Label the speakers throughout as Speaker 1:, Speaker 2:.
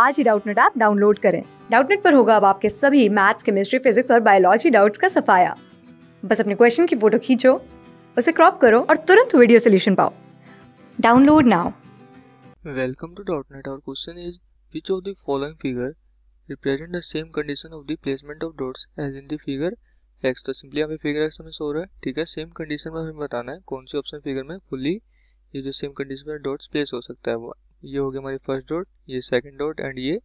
Speaker 1: आज ही Doubtnut app download करें डाउटनेट पर होगा अब आपके सभी मैथ्स केमिस्ट्री फिजिक्स और बायोलॉजी डाउट्स का सफाया बस अपने क्वेश्चन की फोटो खींचो उसे क्रॉप करो और तुरंत वीडियो सोल्यूशन पाओ download now
Speaker 2: welcome to Doubtnut our question is which of the following figure represent the same condition of the placement of dots as in the figure X तो simply हमें figure X हमें सो रहा है ठीक है same condition में हमें बताना है कौन सी ऑप्शन फिगर में फुली ये जो सेम कंडीशन में डॉट्स प्लेस हो सकता है वो ये हो गया हमारी फर्स्ट डॉट ये सेकंड डॉट एंड ये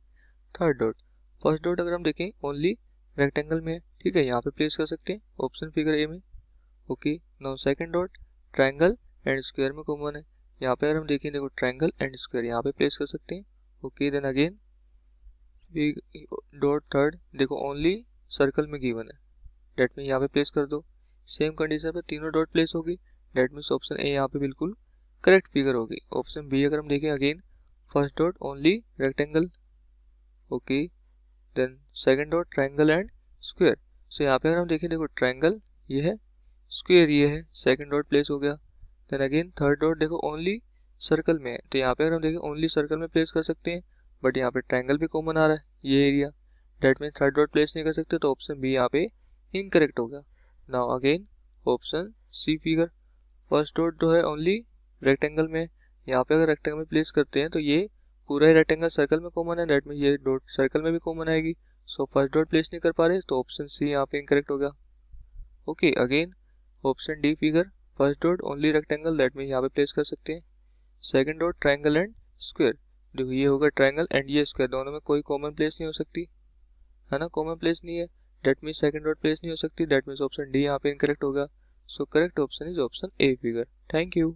Speaker 2: थर्ड डॉट फर्स्ट डॉट अगर हम देखें ओनली रेक्टेंगल में ठीक है यहाँ पे प्लेस कर सकते हैं ऑप्शन फिगर ए में okay now second dot triangle and square में कॉमन है यहाँ पे अगर हम देखें देखो ट्रायंगल एंड स्क्वायर यहाँ पे प्लेस कर सकते हैं okay then again dot third देखो ओनली सर्कल में गिवन है डेट में यहाँ पे प्लेस कर दो सेम कंडीशन पर तीनों डॉट प्लेस होगी डेट मीन्स ऑप्शन ए यहाँ पे बिल्कुल करेक्ट फिगर होगी ऑप्शन बी अगर हम देखें again first dot only rectangle okay then second dot triangle and square so यहाँ पे अगर हम देखें देखो ट्राइंगल ये है स्क्वेयर ये है सेकेंड डॉट प्लेस हो गया देन अगेन थर्ड डॉट देखो ओनली सर्कल में है तो यहाँ पे अगर हम देखें ओनली सर्कल में प्लेस कर सकते हैं बट यहाँ पे ट्राइंगल भी कॉमन आ रहा है ये area that mean third dot place नहीं कर सकते तो ऑप्शन बी यहाँ पे इनकरेक्ट हो गया now again option C figure first dot जो है ओनली रेक्टेंगल में यहाँ पे अगर रेक्टेंगल में प्लेस करते हैं तो ये पूरा ही रेक्टेंगल सर्कल में कॉमन है डेट में ये डॉट सर्कल में भी कॉमन आएगी सो फर्स्ट डॉट प्लेस नहीं कर पा रहे तो ऑप्शन सी यहाँ पे इनकरेक्ट हो गया okay again option D figure first dot only rectangle that में यहाँ पे प्लेस कर सकते हैं second dot triangle and square जो ये होगा ट्राइंगल एंड ये स्क्वायर दोनों में कोई कॉमन प्लेस नहीं हो सकती है ना कॉमन प्लेस नहीं है that mean second dot place नहीं हो सकती डेट मीन्स ऑप्शन डी यहाँ पे इनकरेक्ट होगा so correct option is option A figure thank you